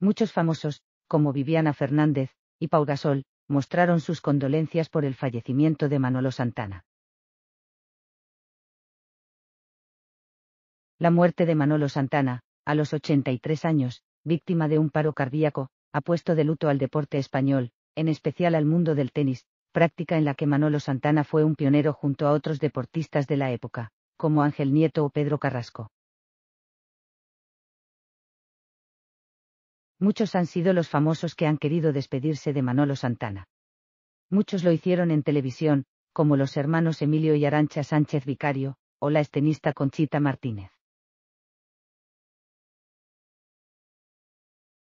Muchos famosos, como Viviana Fernández y Pau Gasol, mostraron sus condolencias por el fallecimiento de Manolo Santana. La muerte de Manolo Santana, a los 83 años, víctima de un paro cardíaco, ha puesto de luto al deporte español, en especial al mundo del tenis, práctica en la que Manolo Santana fue un pionero junto a otros deportistas de la época, como Ángel Nieto o Pedro Carrasco. Muchos han sido los famosos que han querido despedirse de Manolo Santana. Muchos lo hicieron en televisión, como los hermanos Emilio y Arancha Sánchez Vicario, o la estenista Conchita Martínez.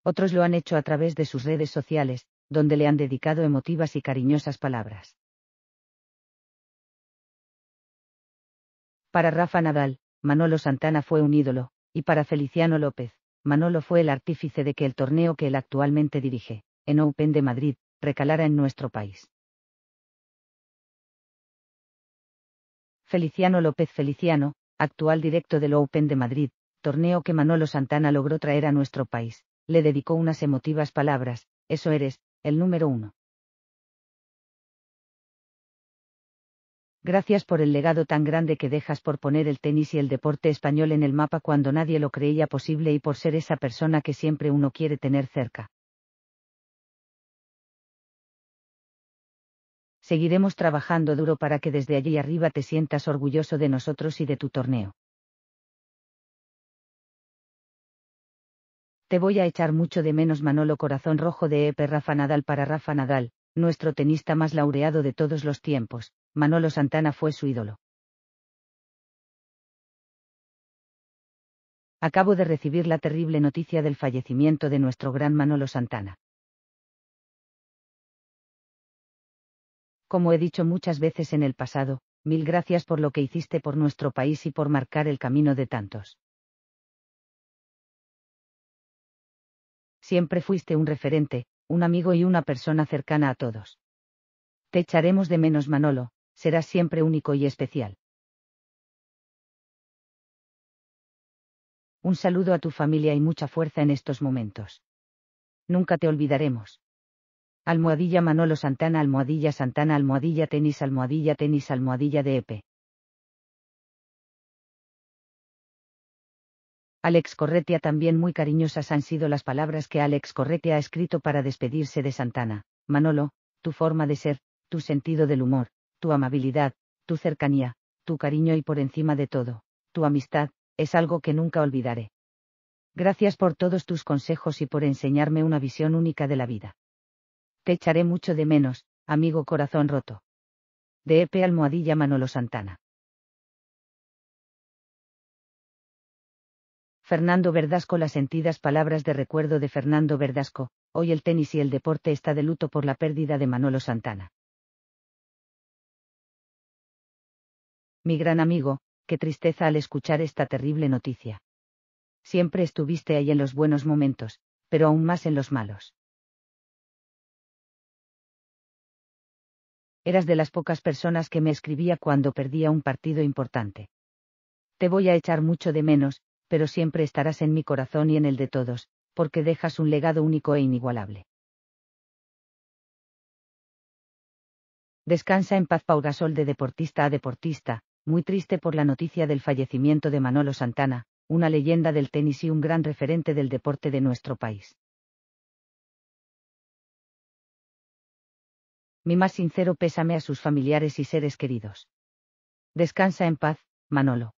Otros lo han hecho a través de sus redes sociales, donde le han dedicado emotivas y cariñosas palabras. Para Rafa Nadal, Manolo Santana fue un ídolo, y para Feliciano López, Manolo fue el artífice de que el torneo que él actualmente dirige, en Open de Madrid, recalara en nuestro país. Feliciano López Feliciano, actual directo del Open de Madrid, torneo que Manolo Santana logró traer a nuestro país, le dedicó unas emotivas palabras, eso eres, el número uno. gracias por el legado tan grande que dejas por poner el tenis y el deporte español en el mapa cuando nadie lo creía posible y por ser esa persona que siempre uno quiere tener cerca. Seguiremos trabajando duro para que desde allí arriba te sientas orgulloso de nosotros y de tu torneo. Te voy a echar mucho de menos Manolo Corazón Rojo de EP Rafa Nadal para Rafa Nadal, nuestro tenista más laureado de todos los tiempos, Manolo Santana fue su ídolo. Acabo de recibir la terrible noticia del fallecimiento de nuestro gran Manolo Santana. Como he dicho muchas veces en el pasado, mil gracias por lo que hiciste por nuestro país y por marcar el camino de tantos. Siempre fuiste un referente, un amigo y una persona cercana a todos. Te echaremos de menos, Manolo, serás siempre único y especial. Un saludo a tu familia y mucha fuerza en estos momentos. Nunca te olvidaremos. Almohadilla Manolo Santana, almohadilla Santana, almohadilla tenis, almohadilla tenis, almohadilla de Epe. Alex Corretia también muy cariñosas han sido las palabras que Alex Corretia ha escrito para despedirse de Santana. Manolo, tu forma de ser, tu sentido del humor, tu amabilidad, tu cercanía, tu cariño y por encima de todo, tu amistad, es algo que nunca olvidaré. Gracias por todos tus consejos y por enseñarme una visión única de la vida. Te echaré mucho de menos, amigo corazón roto. De Epe Almohadilla Manolo Santana. Fernando Verdasco Las sentidas palabras de recuerdo de Fernando Verdasco, hoy el tenis y el deporte está de luto por la pérdida de Manolo Santana. Mi gran amigo, qué tristeza al escuchar esta terrible noticia. Siempre estuviste ahí en los buenos momentos, pero aún más en los malos. Eras de las pocas personas que me escribía cuando perdía un partido importante. Te voy a echar mucho de menos, pero siempre estarás en mi corazón y en el de todos, porque dejas un legado único e inigualable. Descansa en paz Paugasol de deportista a deportista, muy triste por la noticia del fallecimiento de Manolo Santana, una leyenda del tenis y un gran referente del deporte de nuestro país. Mi más sincero pésame a sus familiares y seres queridos. Descansa en paz, Manolo.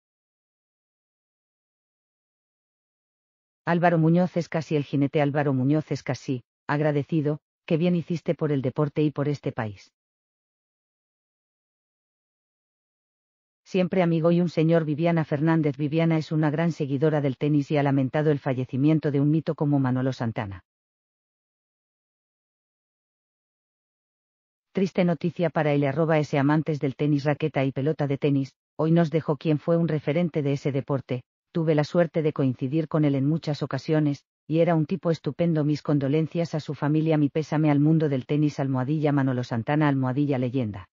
Álvaro Muñoz es casi el jinete Álvaro Muñoz es casi, agradecido, que bien hiciste por el deporte y por este país. siempre amigo y un señor Viviana Fernández. Viviana es una gran seguidora del tenis y ha lamentado el fallecimiento de un mito como Manolo Santana. Triste noticia para el arroba ese amantes del tenis raqueta y pelota de tenis, hoy nos dejó quien fue un referente de ese deporte, tuve la suerte de coincidir con él en muchas ocasiones, y era un tipo estupendo mis condolencias a su familia mi pésame al mundo del tenis almohadilla Manolo Santana almohadilla leyenda.